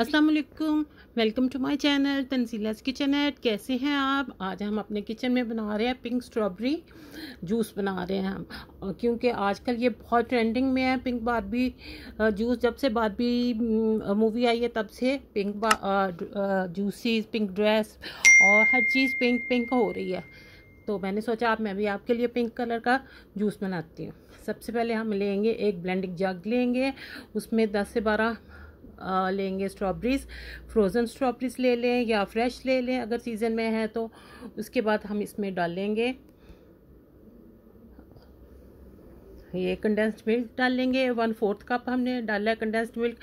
अस्सलाम वालेकुम welcome to my channel Tanzila's kitchen एट कैसे हैं आप आज हम अपने किचन में बना रहे हैं पिंक स्ट्रॉबेरी जूस बना रहे हैं हम क्योंकि आजकल ये बहुत ट्रेंडिंग में है पिंक बारबी जूस जब से बारबी मूवी आई है तब से पिंक जूसीज पिंक ड्रेस और हर चीज़ पिंक पिंक हो रही है तो मैंने सोचा आप मैं भी आपके लिए पिंक कलर का जूस बनाती हूँ सबसे पहले हम लेंगे एक ब्लेंडिंग जग लेंगे उसमें 10 से बारह लेंगे स्ट्रॉबेरीज फ्रोज़न स्ट्रॉबेरीज ले लें या फ्रेश ले लें अगर सीज़न में है तो उसके बाद हम इसमें डालेंगे ये कंडेंस्ड मिल्क डाल लेंगे वन फोर्थ कप हमने डाला है कंडेंस्ड मिल्क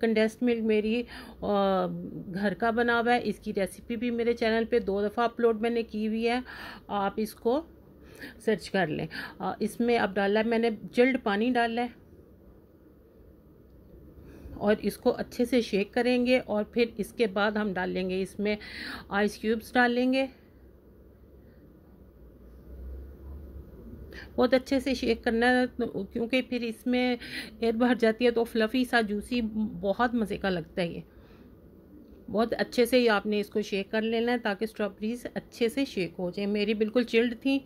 कंडेंस्ड मिल्क मेरी घर का बना हुआ है इसकी रेसिपी भी मेरे चैनल पे दो दफ़ा अपलोड मैंने की हुई है आप इसको सर्च कर लें इसमें अब डाला है मैंने जल्द पानी डाला है और इसको अच्छे से शेक करेंगे और फिर इसके बाद हम डालेंगे इसमें आइस क्यूब्स डालेंगे बहुत अच्छे से शेक करना है तो क्योंकि फिर इसमें एयर भर जाती है तो फ्लफ़ी सा जूसी बहुत मज़े का लगता है ये बहुत अच्छे से ही आपने इसको शेक कर लेना है ताकि स्ट्रॉबेरीज अच्छे से शेक हो जाए मेरी बिल्कुल चिल्ड थी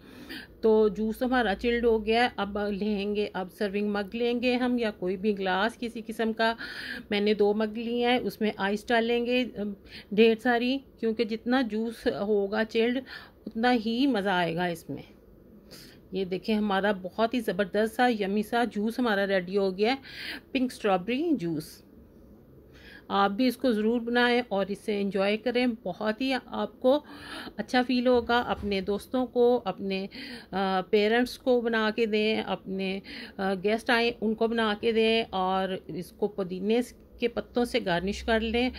तो जूस हमारा चिल्ड हो गया है अब लेंगे अब सर्विंग मग लेंगे हम या कोई भी ग्लास किसी किस्म का मैंने दो मग लिया है उसमें आइस डालेंगे ढेर सारी क्योंकि जितना जूस होगा चिल्ड उतना ही मज़ा आएगा इसमें ये देखें हमारा बहुत ही ज़बरदस्त सा यमी सा जूस हमारा रेडी हो गया है पिंक स्ट्रॉबेरी जूस आप भी इसको ज़रूर बनाएं और इसे इंजॉय करें बहुत ही आपको अच्छा फ़ील होगा अपने दोस्तों को अपने पेरेंट्स को बना के दें अपने गेस्ट आए उनको बना के दें और इसको पुदीने के पत्तों से गार्निश कर लें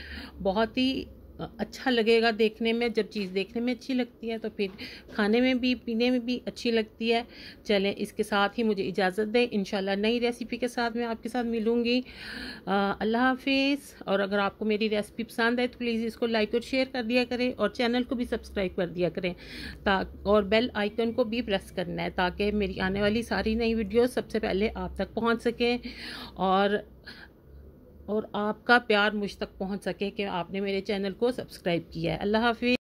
बहुत ही अच्छा लगेगा देखने में जब चीज़ देखने में अच्छी लगती है तो फिर खाने में भी पीने में भी अच्छी लगती है चलें इसके साथ ही मुझे इजाज़त दें इन नई रेसिपी के साथ मैं आपके साथ मिलूँगी अल्लाह हाफिज़ और अगर आपको मेरी रेसिपी पसंद आए तो प्लीज़ इसको लाइक और शेयर कर दिया करें और चैनल को भी सब्सक्राइब कर दिया करें ता और बेल आइकन को भी प्रेस करना है ताकि मेरी आने वाली सारी नई वीडियो सबसे पहले आप तक पहुँच सकें और और आपका प्यार मुझ तक पहुंच सके कि आपने मेरे चैनल को सब्सक्राइब किया है अल्लाह हाफिज़